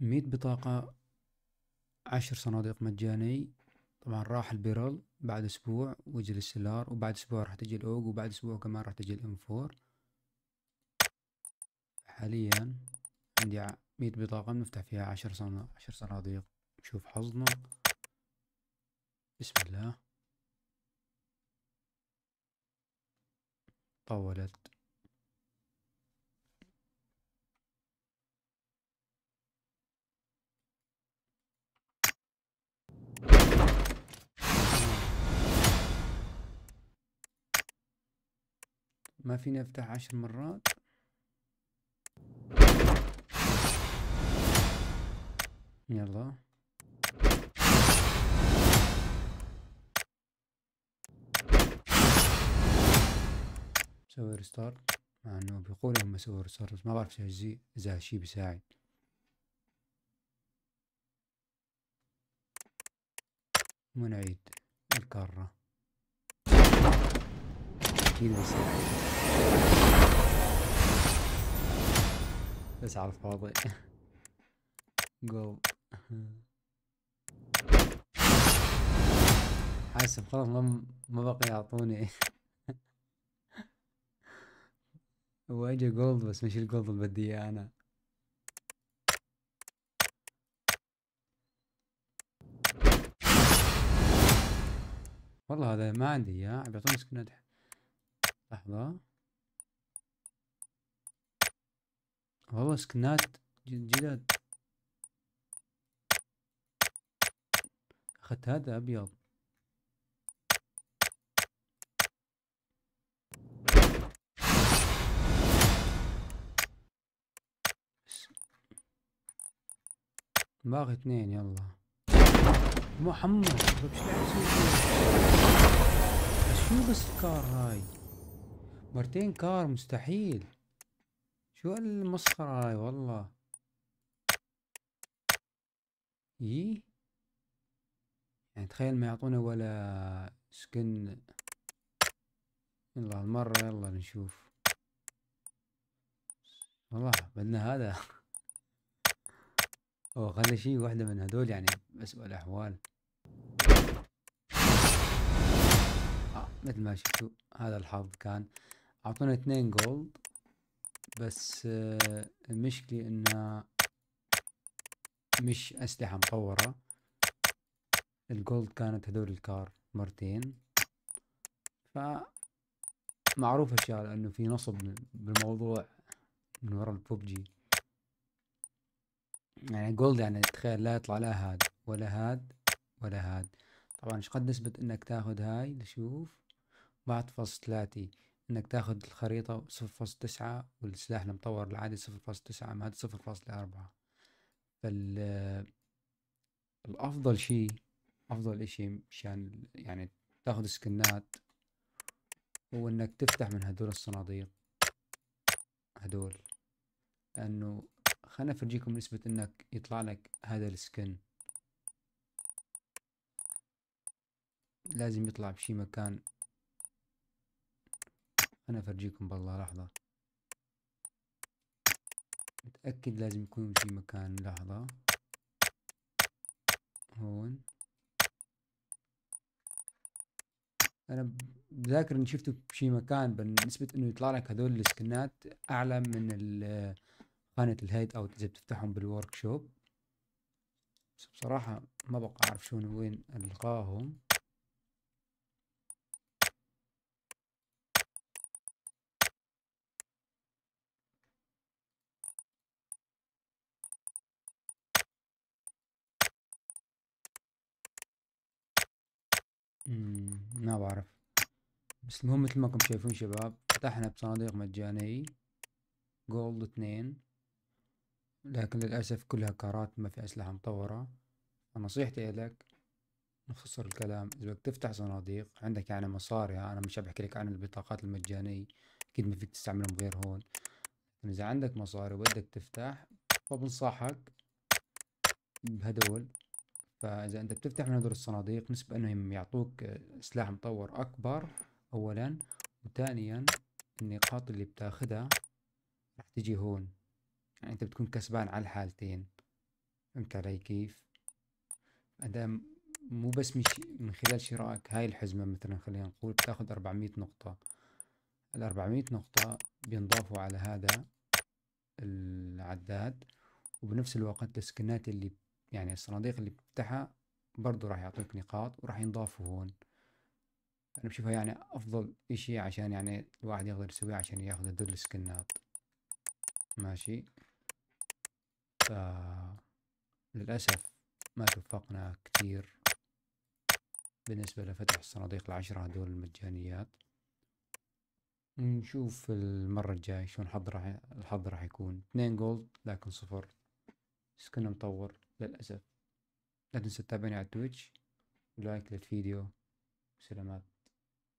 مية بطاقة عشر صناديق مجاني طبعا راح البيرل بعد أسبوع وجد السلار وبعد أسبوع راح تجي الأوج وبعد أسبوع كمان راح تجي الإم فور حاليا عندي مية بطاقة بنفتح فيها عشر صناديق عشر صناديق نشوف حظنا بسم الله طولت ما فيني افتح عشر مرات يلا سوي ريستارت مع انه بيقول لما اسوي ريستارت بس ما بعرف اذا هالشي بيساعد ونعيد الكارة اكيد بيصير بس على الفاضي جو حاسب خلاص ما بقى يعطوني واجي جولد بس مش الجولد اللي بدي اياه انا والله هذا ما عندي اياه بيعطوني سكنات لحظة والله سكنات جداد اخذت هذا ابيض باقي اثنين يلا محمد شو بس الكار هاي مرتين كار مستحيل شو المسخرة هاي والله يي يعني تخيل ما يعطونا ولا سكن يلا المرة يلا نشوف والله بدنا هذا او خلي شي واحدة من هذول يعني بأسوأ الأحوال آه مثل ما شفتوا هذا الحظ كان اعطونا اثنين جولد بس آه، المشكلة انها مش اسلحة مطورة الجولد كانت هدول الكار مرتين ف معروف الشغلة انه في نصب بالموضوع من ورا البوبجي يعني جولد يعني تخيل لا يطلع لا هاد ولا هاد ولا هاد طبعا ايش قد نسبة انك تاخذ هاي نشوف بعد فصل ثلاثة انك تاخذ الخريطة 0.9 والسلاح المطور العادي 0.9 ما هذا 0.4 فال الافضل شيء افضل اشي مشان يعني تاخذ سكنات هو انك تفتح من هدول الصناديق هدول لانه خلنا افرجيكم نسبة انك يطلع لك هذا السكن لازم يطلع بشي مكان انا افرجيكم بالله لحظة متأكد لازم يكون في مكان لحظة هون انا بذاكر اني شفته بشي مكان بالنسبة انه يطلع لك هذول السكنات اعلى من خانة الهيد اوت اذا بتفتحهم بالورك شوب بس بصراحة ما بقى اعرف شلون وين القاهم ما نعم، بعرف بس المهم مثل ما كم شايفون شباب فتحنا بصناديق مجانية جولد اثنين لكن للأسف كلها كارات ما في أسلحة مطورة فنصيحتي لك نخسر الكلام إذا بدك تفتح صناديق عندك يعني مصاري أنا مش بحكي لك عن البطاقات المجانية أكيد ما فيك تستعملهم غير هون إذا عندك مصاري وبدك تفتح فبنصحك بهدول فاذا انت بتفتح من هذول الصناديق نسبة انهم يعطوك سلاح مطور اكبر اولا وثانيا النقاط اللي بتاخدها رح تجي هون يعني انت بتكون كسبان على الحالتين فهمت علي كيف انت مو بس مش من خلال شرائك هاي الحزمة مثلا خلينا نقول بتاخد 400 نقطة ال 400 نقطة بينضافوا على هذا العداد وبنفس الوقت السكنات اللي يعني الصناديق اللي بتفتحها برضه راح يعطوك نقاط وراح ينضافوا هون انا بشوفها يعني افضل اشي عشان يعني الواحد يقدر يسويه عشان ياخذ هدول السكنات ماشي ف للاسف ما توفقنا كتير بالنسبة لفتح الصناديق العشرة هدول المجانيات نشوف المرة الجاية شلون الحظ راح الحظ راح يكون اثنين جولد لكن صفر سكن مطور للأسف لا تنسوا تتابعوني على تويتش ولايك للفيديو سلامات